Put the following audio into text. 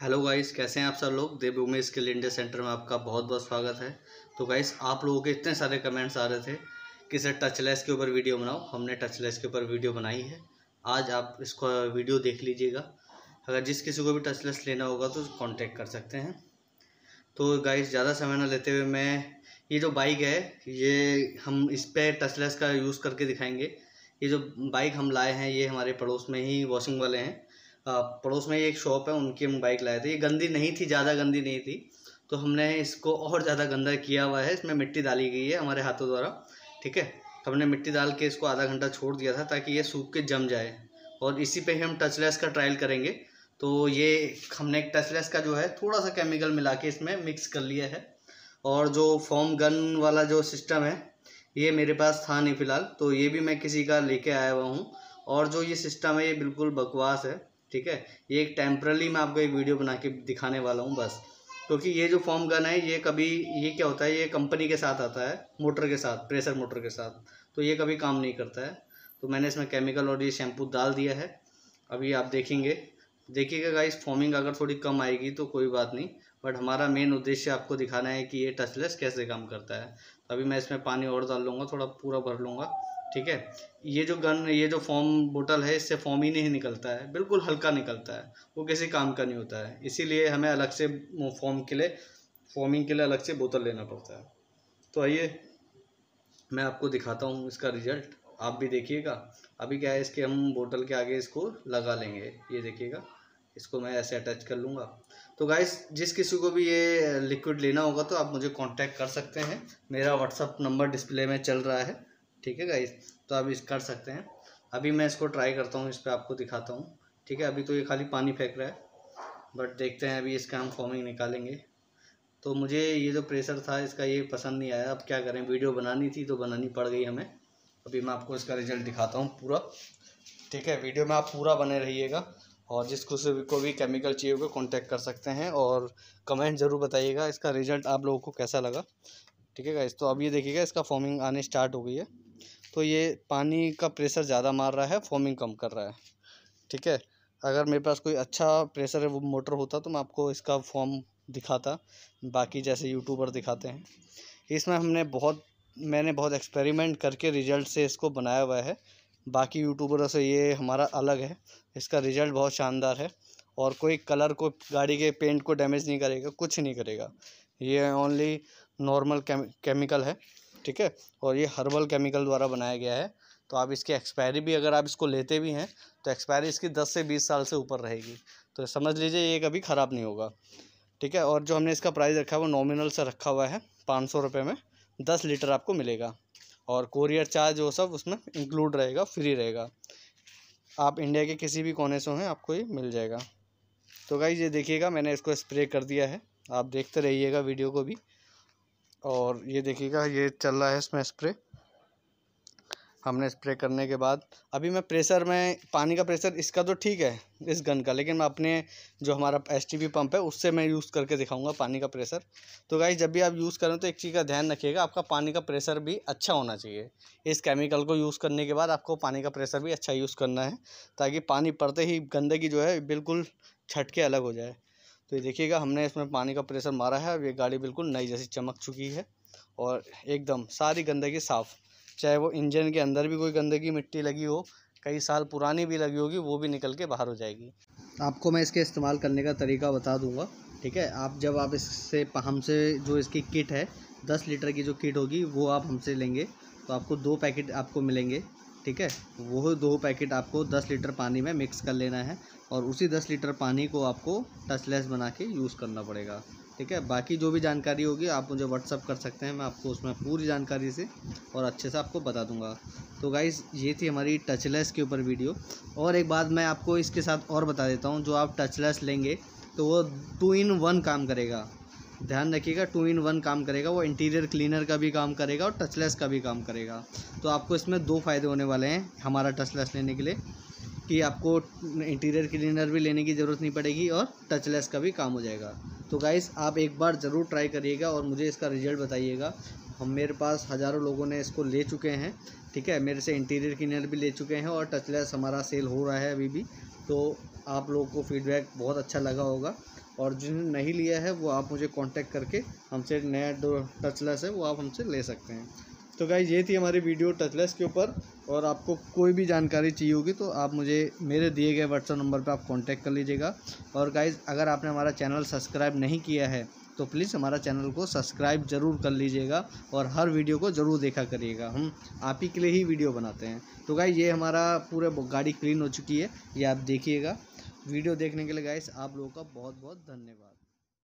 hello guys कैसे हैं आप सब लोग Dev Umesh Skill India centre में आपका बहुत बहुत स्वागत है तो गाइस आप लोगों के इतने सारे कमेंट्स आ रहे थे कि सर टचलेस के ऊपर वीडियो बनाओ हमने टचलेस के ऊपर वीडियो बनाई है आज आप इसको वीडियो देख लीजिएगा अगर जिस किसी को भी टचलेस लेना होगा तो कॉन्टेक्ट कर सकते हैं तो गाइस ज़्यादा समय ना लेते हुए मैं ये जो बाइक है ये हम इस पर टचलेस का यूज़ करके दिखाएंगे ये जो बाइक हम लाए हैं ये हमारे पड़ोस में ही वॉशिंग वाले हैं पड़ोस में एक शॉप है उनकी हम बाइक लाए थे ये गंदी नहीं थी ज़्यादा गंदी नहीं थी तो हमने इसको और ज़्यादा गंदा किया हुआ है इसमें मिट्टी डाली गई है हमारे हाथों द्वारा ठीक है तो हमने मिट्टी डाल के इसको आधा घंटा छोड़ दिया था ताकि ये सूख के जम जाए और इसी पर ही हम टचलेस का ट्रायल करेंगे तो ये हमने एक टचलेस का जो है थोड़ा सा केमिकल मिला के इसमें मिक्स कर लिया है और जो फॉर्म गन वाला जो सिस्टम है ये मेरे पास था नहीं फ़िलहाल तो ये भी मैं किसी का लेके आया हुआ हूँ और जो ये सिस्टम है ये बिल्कुल बकवास है ठीक है ये एक टेम्परली मैं आपको एक वीडियो बना के दिखाने वाला हूँ बस क्योंकि ये जो फॉर्म गन है ये कभी ये क्या होता है ये कंपनी के साथ आता है मोटर के साथ प्रेशर मोटर के साथ तो ये कभी काम नहीं करता है तो मैंने इसमें केमिकल और ये शैम्पू डाल दिया है अभी आप देखेंगे देखिएगा गाइस फॉर्मिंग अगर थोड़ी कम आएगी तो कोई बात नहीं बट हमारा मेन उद्देश्य आपको दिखाना है कि ये टचलेस कैसे काम करता है अभी मैं इसमें पानी और डाल लूँगा थोड़ा पूरा भर लूँगा ठीक है ये जो गन ये जो फॉर्म बोटल है इससे फॉर्म ही नहीं निकलता है बिल्कुल हल्का निकलता है वो किसी काम का नहीं होता है इसीलिए हमें अलग से फॉर्म के लिए फॉर्मिंग के लिए अलग से बोतल लेना पड़ता है तो आइए मैं आपको दिखाता हूँ इसका रिजल्ट आप भी देखिएगा अभी क्या है इसके हम बोतल के आगे इसको लगा लेंगे ये देखिएगा इसको मैं ऐसे अटैच कर लूँगा तो गाइस जिस किसी को भी ये लिक्विड लेना होगा तो आप मुझे कांटेक्ट कर सकते हैं मेरा व्हाट्सअप नंबर डिस्प्ले में चल रहा है ठीक है गाइस तो आप इस कर सकते हैं अभी मैं इसको ट्राई करता हूँ इस पर आपको दिखाता हूँ ठीक है अभी तो ये खाली पानी फेंक रहा है बट देखते हैं अभी इसका हम फॉर्मिंग निकालेंगे तो मुझे ये जो प्रेशर था इसका ये पसंद नहीं आया अब क्या करें वीडियो बनानी थी तो बनानी पड़ गई हमें अभी मैं आपको इसका रिजल्ट दिखाता हूँ पूरा ठीक है वीडियो में आप पूरा बने रहिएगा और जिस कुछ को भी केमिकल चाहिए होगा कॉन्टैक्ट कर सकते हैं और कमेंट ज़रूर बताइएगा इसका रिजल्ट आप लोगों को कैसा लगा ठीक है इस तो अब ये देखिएगा इसका फॉर्मिंग आने स्टार्ट हो गई है तो ये पानी का प्रेशर ज़्यादा मार रहा है फॉर्मिंग कम कर रहा है ठीक है अगर मेरे पास कोई अच्छा प्रेशर है वो मोटर होता तो मैं आपको इसका फॉर्म दिखाता बाकी जैसे यूट्यूबर दिखाते हैं इसमें हमने बहुत मैंने बहुत एक्सपेरिमेंट करके रिजल्ट से इसको बनाया हुआ है बाकी यूट्यूबरों से ये हमारा अलग है इसका रिज़ल्ट बहुत शानदार है और कोई कलर को गाड़ी के पेंट को डैमेज नहीं करेगा कुछ नहीं करेगा ये ओनली नॉर्मल केमिकल है ठीक है और ये हर्बल केमिकल द्वारा बनाया गया है तो आप इसकी एक्सपायरी भी अगर आप इसको लेते भी हैं तो एक्सपायरी इसकी दस से बीस साल से ऊपर रहेगी तो समझ लीजिए ये कभी ख़राब नहीं होगा ठीक है और जो हमने इसका प्राइस रखा है वो नॉमिनल से रखा हुआ है पाँच सौ रुपये में दस लीटर आपको मिलेगा और कोरियर चार्ज वो सब उसमें इंक्लूड रहेगा फ्री रहेगा आप इंडिया के किसी भी कोने से हों आपको ये मिल जाएगा तो गाई ये देखिएगा मैंने इसको स्प्रे कर दिया है आप देखते रहिएगा वीडियो को भी और ये देखिएगा ये चल रहा है इसमें स्प्रे हमने स्प्रे करने के बाद अभी मैं प्रेशर में पानी का प्रेशर इसका तो ठीक है इस गन का लेकिन मैं अपने जो हमारा एस पंप है उससे मैं यूज़ करके दिखाऊंगा पानी का प्रेशर तो गाई जब भी आप यूज़ करें तो एक चीज़ का ध्यान रखिएगा आपका पानी का प्रेशर भी अच्छा होना चाहिए इस केमिकल को यूज़ करने के बाद आपको पानी का प्रेशर भी अच्छा यूज़ करना है ताकि पानी पड़ते ही गंदगी जो है बिल्कुल छट के अलग हो जाए तो ये देखिएगा हमने इसमें पानी का प्रेशर मारा है अब ये गाड़ी बिल्कुल नई जैसी चमक चुकी है और एकदम सारी गंदगी साफ़ चाहे वो इंजन के अंदर भी कोई गंदगी मिट्टी लगी हो कई साल पुरानी भी लगी होगी वो भी निकल के बाहर हो जाएगी आपको मैं इसके इस्तेमाल करने का तरीका बता दूंगा ठीक है आप जब आप इससे हमसे जो इसकी किट है दस लीटर की जो किट होगी वो आप हमसे लेंगे तो आपको दो पैकेट आपको मिलेंगे ठीक है वो दो पैकेट आपको दस लीटर पानी में मिक्स कर लेना है और उसी दस लीटर पानी को आपको टचलेस बना के यूज़ करना पड़ेगा ठीक है बाकी जो भी जानकारी होगी आप मुझे व्हाट्सअप कर सकते हैं मैं आपको उसमें पूरी जानकारी से और अच्छे से आपको बता दूंगा तो गाइज़ ये थी हमारी टचलेस के ऊपर वीडियो और एक बात मैं आपको इसके साथ और बता देता हूँ जो आप टचलेस लेंगे तो वो टू इन वन काम करेगा ध्यान रखिएगा टू इन वन काम करेगा वो इंटीरियर क्लीनर का भी काम करेगा और टचलेस का भी काम करेगा तो आपको इसमें दो फ़ायदे होने वाले हैं हमारा टचलेस लेने के लिए कि आपको इंटीरियर क्लीनर भी लेने की ज़रूरत नहीं पड़ेगी और टचलेस का भी काम हो जाएगा तो गाइस आप एक बार ज़रूर ट्राई करिएगा और मुझे इसका रिजल्ट बताइएगा हम मेरे पास हज़ारों लोगों ने इसको ले चुके हैं ठीक है मेरे से इंटीरियर क्लीनर भी ले चुके हैं और टचलेस हमारा सेल हो रहा है अभी भी तो आप लोगों को फीडबैक बहुत अच्छा लगा होगा और जिन्होंने नहीं लिया है वो आप मुझे कॉन्टैक्ट करके हमसे नया टचलेस है वो आप हमसे ले सकते हैं तो गाइज ये थी हमारी वीडियो टचलेस के ऊपर और आपको कोई भी जानकारी चाहिए होगी तो आप मुझे मेरे दिए गए व्हाट्सअप नंबर पर आप कॉन्टैक्ट कर लीजिएगा और गाइज अगर आपने हमारा चैनल सब्सक्राइब नहीं किया है तो प्लीज़ हमारा चैनल को सब्सक्राइब ज़रूर कर लीजिएगा और हर वीडियो को ज़रूर देखा करिएगा हम आप ही के लिए ही वीडियो बनाते हैं तो गाइज ये हमारा पूरे गाड़ी क्लीन हो चुकी है ये आप देखिएगा वीडियो देखने के लिए गाइस आप लोगों का बहुत बहुत धन्यवाद